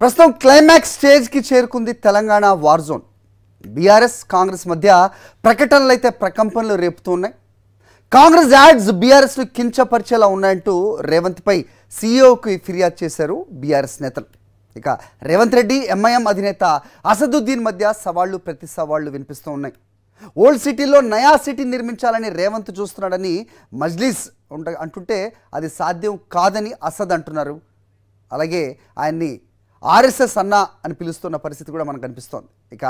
ప్రస్తుతం క్లైమాక్స్ స్టేజ్కి చేరుకుంది Telangana war zone BRS Congress మధ్య ప్రకటనలు అయితే ప్రకంపనలు రేపుతున్నాయి కాంగ్రెస్ యాడ్స్ బీఆర్ఎస్ను కించపరిచేలా ఉన్నాయంటూ రేవంత్పై సీఈఓకి e ఫిర్యాదు చేశారు బీఆర్ఎస్ నేతలు ఇక రేవంత్ రెడ్డి ఎంఐఎం అధినేత అసదుద్దీన్ మధ్య సవాళ్లు ప్రతి సవాళ్లు వినిపిస్తూ ఉన్నాయి ఓల్డ్ సిటీలో నయా సిటీ నిర్మించాలని రేవంత్ చూస్తున్నాడని మజ్లీస్ అంటుంటే అది సాధ్యం కాదని అసద్ అంటున్నారు అలాగే ఆయన్ని ఆర్ఎస్ఎస్ అన్న అని పిలుస్తున్న పరిస్థితి కూడా మనకు కనిపిస్తోంది ఇక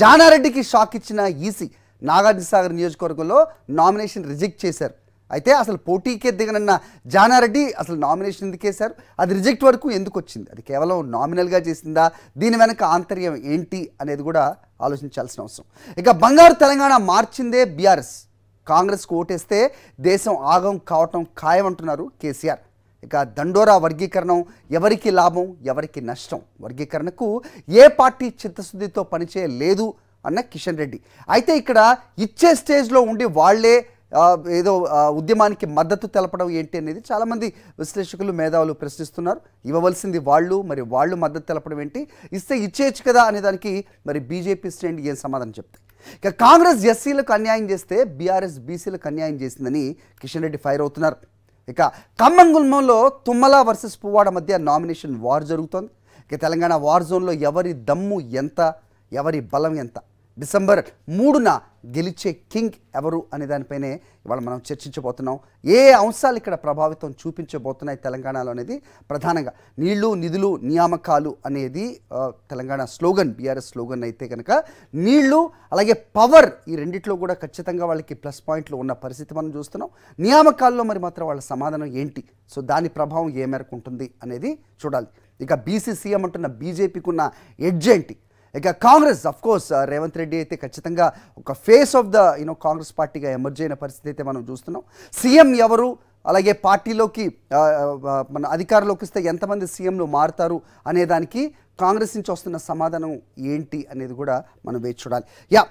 జానారెడ్డికి షాక్ ఇచ్చిన ఈసీ నాగార్జునసాగర్ నియోజకవర్గంలో నామినేషన్ రిజెక్ట్ చేశారు అయితే అసలు పోటీకే దిగనన్న జానారెడ్డి అసలు నామినేషన్ ఎందుకు వేశారు అది రిజెక్ట్ వరకు ఎందుకు వచ్చింది అది కేవలం నామినల్గా చేసిందా దీని వెనక ఆంతర్యం ఏంటి అనేది కూడా ఆలోచించాల్సిన అవసరం ఇక బంగారు తెలంగాణ మార్చిందే బీఆర్ఎస్ కాంగ్రెస్కు ఓటేస్తే దేశం ఆగం కావటం ఖాయమంటున్నారు కేసీఆర్ ఇక దండోరా వర్గీకరణం ఎవరికి లాభం ఎవరికి నష్టం వర్గీకరణకు ఏ పార్టీ చిత్తశుద్ధితో పనిచేయలేదు అన్న కిషన్ రెడ్డి అయితే ఇక్కడ ఇచ్చే స్టేజ్లో ఉండి వాళ్లే ఏదో ఉద్యమానికి మద్దతు తెలపడం ఏంటి అనేది చాలామంది విశ్లేషకులు మేధావులు ప్రశ్నిస్తున్నారు ఇవ్వవలసింది వాళ్ళు మరి వాళ్ళు మద్దతు తెలపడం ఏంటి ఇస్తే ఇచ్చేయచ్చు కదా అనే దానికి మరి బీజేపీ శ్రేణి ఏం సమాధానం చెప్తాయి ఇక కాంగ్రెస్ ఎస్సీలకు అన్యాయం చేస్తే బీఆర్ఎస్ బీసీలకు అన్యాయం చేసిందని కిషన్ రెడ్డి ఫైర్ అవుతున్నారు ఇక ఖమ్మం గుల్మంలో తుమ్మల వర్సెస్ పువ్వాడ మధ్య నామినేషన్ వార్ జరుగుతోంది ఇక తెలంగాణ వార్ జోన్లో ఎవరి దమ్ము ఎంత ఎవరి బలం ఎంత డిసెంబర్ మూడున గెలిచే కింగ్ ఎవరు అనే దానిపైనే ఇవాళ మనం చర్చించబోతున్నాం ఏ అంశాలు ఇక్కడ ప్రభావితం చూపించబోతున్నాయి తెలంగాణలో అనేది ప్రధానంగా నీళ్లు నిధులు నియామకాలు అనేది తెలంగాణ స్లోగన్ బీఆర్ఎస్ స్లోగన్ అయితే కనుక నీళ్లు అలాగే పవర్ ఈ రెండిట్లో కూడా ఖచ్చితంగా వాళ్ళకి ప్లస్ పాయింట్లు ఉన్న పరిస్థితి మనం చూస్తున్నాం నియామకాల్లో మరి మాత్రం వాళ్ళ సమాధానం ఏంటి సో దాని ప్రభావం ఏ మేరకు ఉంటుంది అనేది చూడాలి ఇక బీసీసీఎం అంటున్న బీజేపీకి ఉన్న ఎడ్జ్ ఏంటి ఇక Congress of course uh, Revanth Reddy అయితే ఖచ్చితంగా ఒక face of the you know Congress పార్టీగా ఎమర్జ్ అయిన పరిస్థితి అయితే మనం చూస్తున్నాం సీఎం ఎవరు అలాగే పార్టీలోకి uh, uh, మన అధికారంలోకి వస్తే ఎంతమంది సీఎంలు మారుతారు అనేదానికి కాంగ్రెస్ నుంచి వస్తున్న సమాధానం ఏంటి అనేది కూడా మనం వేచి చూడాలి యా